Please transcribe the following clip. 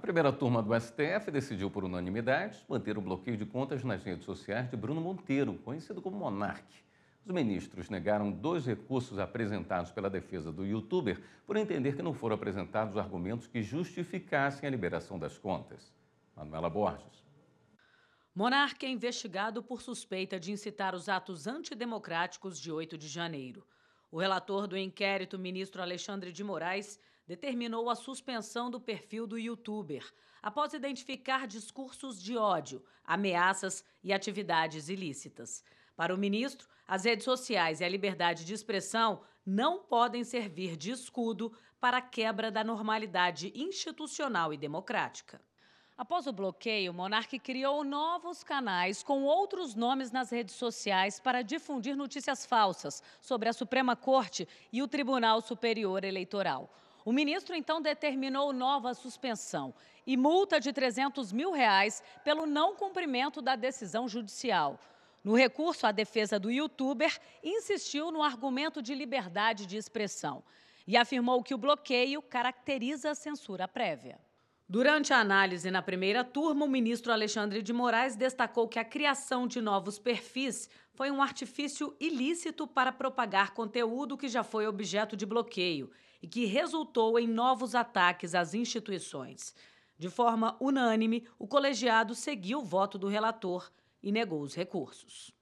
A primeira turma do STF decidiu por unanimidade manter o bloqueio de contas nas redes sociais de Bruno Monteiro, conhecido como Monarque. Os ministros negaram dois recursos apresentados pela defesa do youtuber por entender que não foram apresentados argumentos que justificassem a liberação das contas. Manuela Borges. Monarque é investigado por suspeita de incitar os atos antidemocráticos de 8 de janeiro. O relator do inquérito, ministro Alexandre de Moraes, determinou a suspensão do perfil do youtuber após identificar discursos de ódio, ameaças e atividades ilícitas. Para o ministro, as redes sociais e a liberdade de expressão não podem servir de escudo para a quebra da normalidade institucional e democrática. Após o bloqueio, Monarque criou novos canais com outros nomes nas redes sociais para difundir notícias falsas sobre a Suprema Corte e o Tribunal Superior Eleitoral. O ministro então determinou nova suspensão e multa de 300 mil reais pelo não cumprimento da decisão judicial. No recurso, a defesa do youtuber insistiu no argumento de liberdade de expressão e afirmou que o bloqueio caracteriza a censura prévia. Durante a análise na primeira turma, o ministro Alexandre de Moraes destacou que a criação de novos perfis foi um artifício ilícito para propagar conteúdo que já foi objeto de bloqueio e que resultou em novos ataques às instituições. De forma unânime, o colegiado seguiu o voto do relator e negou os recursos.